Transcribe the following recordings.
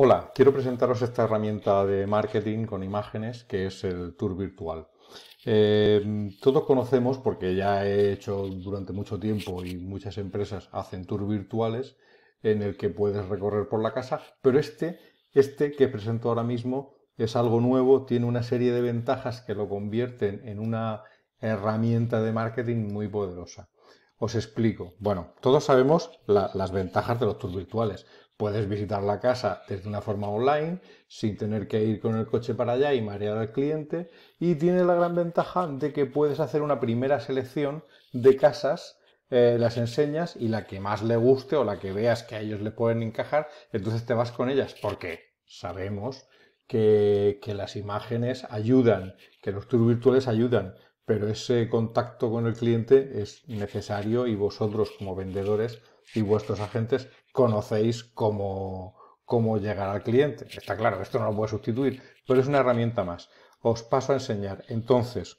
Hola, quiero presentaros esta herramienta de marketing con imágenes que es el Tour Virtual. Eh, todos conocemos, porque ya he hecho durante mucho tiempo y muchas empresas hacen tours virtuales en el que puedes recorrer por la casa, pero este, este que presento ahora mismo es algo nuevo, tiene una serie de ventajas que lo convierten en una herramienta de marketing muy poderosa. Os explico. Bueno, todos sabemos las ventajas de los tours virtuales, puedes visitar la casa desde una forma online, sin tener que ir con el coche para allá y marear al cliente, y tiene la gran ventaja de que puedes hacer una primera selección de casas, eh, las enseñas y la que más le guste o la que veas que a ellos le pueden encajar, entonces te vas con ellas, porque sabemos que, que las imágenes ayudan, que los tours virtuales ayudan, pero ese contacto con el cliente es necesario y vosotros como vendedores y vuestros agentes conocéis cómo, llegar al cliente. Está claro, esto no lo puede sustituir, pero es una herramienta más. Os paso a enseñar. Entonces,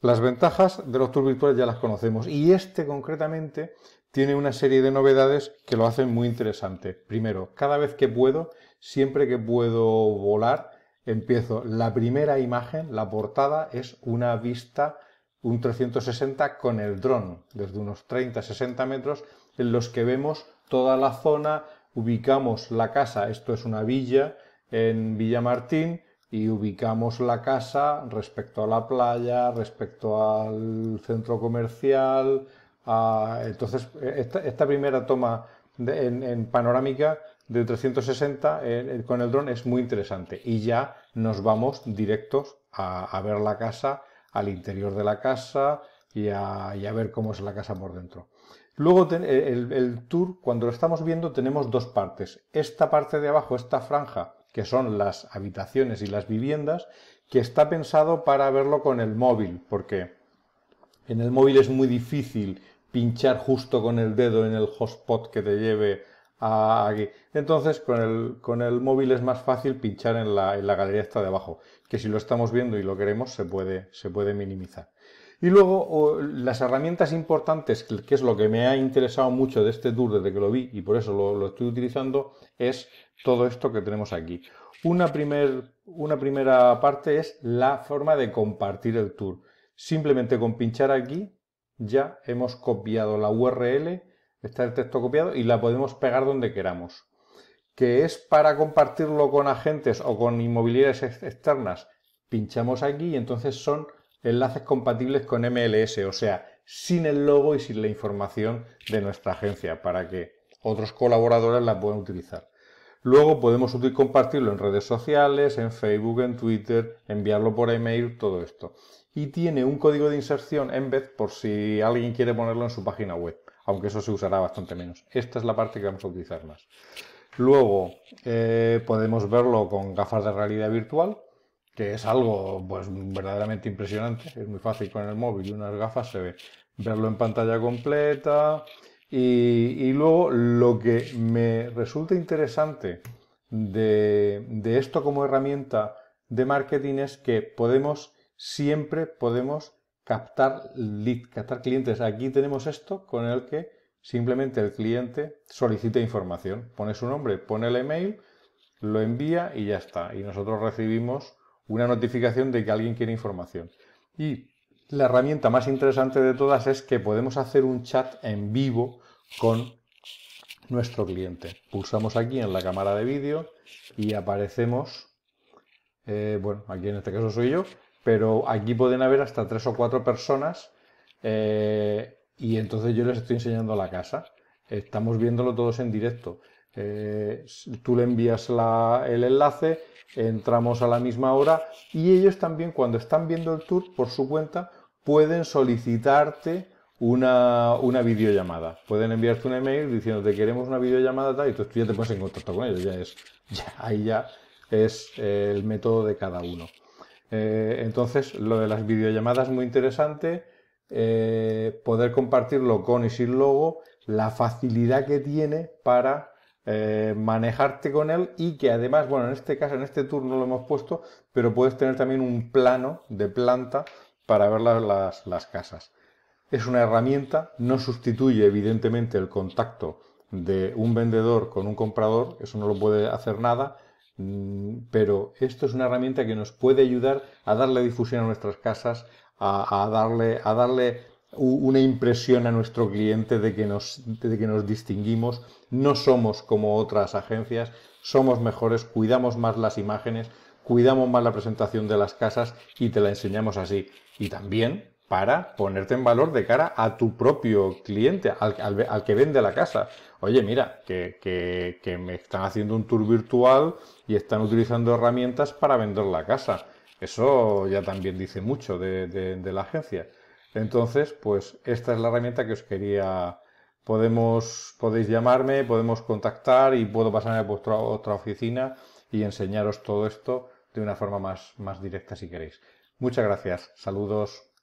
las ventajas de los tours virtuales ya las conocemos y este concretamente tiene una serie de novedades que lo hacen muy interesante. Primero, cada vez que puedo, siempre que puedo volar, empiezo. La primera imagen, la portada, es una vista, un 360 con el dron, desde unos 30-60 metros, en los que vemos toda la zona, ubicamos la casa, esto es una villa en Villamartín, y ubicamos la casa respecto a la playa, respecto al centro comercial. Entonces, e-, esta, primera toma en panorámica de 360 eh, eh, con el dron es muy interesante. Y ya nos vamos directos a, ver la casa, al interior de la casa y a, ver cómo es la casa por dentro. Luego eh, el, el, tour, cuando lo estamos viendo, tenemos dos partes. Esta parte de abajo, esta franja, que son las habitaciones y las viviendas, que está pensado para verlo con el móvil, porque en el móvil es muy difícil pinchar justo con el dedo en el hotspot que te lleve aquí. Entonces, con el, con el móvil es más fácil pinchar en la, en la galería esta de abajo, que si lo estamos viendo y lo queremos, se puede, se puede minimizar. Y luego las herramientas importantes, que es lo que me ha interesado mucho de este tour desde que lo vi y por eso lo, lo estoy utilizando, es todo esto que tenemos aquí. Una, primer, una, primera parte es la forma de compartir el tour. Simplemente con pinchar aquí ya hemos copiado la URL está el texto copiado y la podemos pegar donde queramos. Que es para compartirlo con agentes o con inmobiliarias externas. Pinchamos aquí y entonces son enlaces compatibles con MLS, o sea, sin el logo y sin la información de nuestra agencia, para que otros colaboradores la puedan utilizar. Luego podemos compartirlo en redes sociales, en Facebook, en Twitter, enviarlo por email, todo esto. Y tiene un código de inserción en vez por si alguien quiere ponerlo en su página web aunque eso se usará bastante menos. Esta es la parte que vamos a utilizar más. Luego eh, podemos verlo con gafas de realidad virtual, que es algo pues verdaderamente impresionante. Es muy fácil con el móvil y unas gafas se ve verlo en pantalla completa. Y, luego lo que me resulta interesante de, de esto como herramienta de marketing es que podemos, siempre podemos captar lead, captar clientes. Aquí tenemos esto con el que simplemente el cliente solicita información, pone su nombre, pone el email, lo envía y ya está. Y nosotros recibimos una notificación de que alguien quiere información. Y la herramienta más interesante de todas es que podemos hacer un chat en vivo con nuestro cliente. Pulsamos aquí en la cámara de vídeo y aparecemos, eh, bueno, aquí en este caso soy yo, pero aquí pueden haber hasta tres o cuatro personas eh, y entonces yo les estoy enseñando la casa. Estamos viéndolo todos en directo. Eh, tú le envías el enlace, entramos a la misma hora y ellos también cuando están viendo el tour por su cuenta pueden solicitarte una, videollamada. Pueden enviarte un email diciéndote queremos una videollamada y tú, ya te pones en contacto con ellos. Ya es, ahí ya es el método de cada uno. Eh, entonces, lo de las videollamadas es muy interesante. Eh, poder compartirlo con y sin logo, la facilidad que tiene para eh, manejarte con él y que además, bueno, en este caso, en este turno lo hemos puesto, pero puedes tener también un plano de planta para ver las casas. Es una herramienta, no sustituye evidentemente el contacto de un vendedor con un comprador, eso no lo puede hacer nada, Mm, pero esto es una herramienta que nos puede ayudar a darle difusión a nuestras casas, a, darle, a darle una impresión a nuestro cliente de que, nos, de que nos distinguimos, no somos como otras agencias, somos mejores, cuidamos más las imágenes, cuidamos más la presentación de las casas y te la enseñamos así. Y también para ponerte en valor de cara a tu propio cliente, al, que vende la casa. Oye, mira, que, me están haciendo un tour virtual y están utilizando herramientas para vender la casa. Eso ya también dice mucho de, de la agencia. Entonces, pues esta es la herramienta que os quería, podemos, podéis llamarme, podemos contactar y puedo pasar a vuestra otra oficina y enseñaros todo esto de una forma más, más directa si queréis. Muchas gracias, saludos.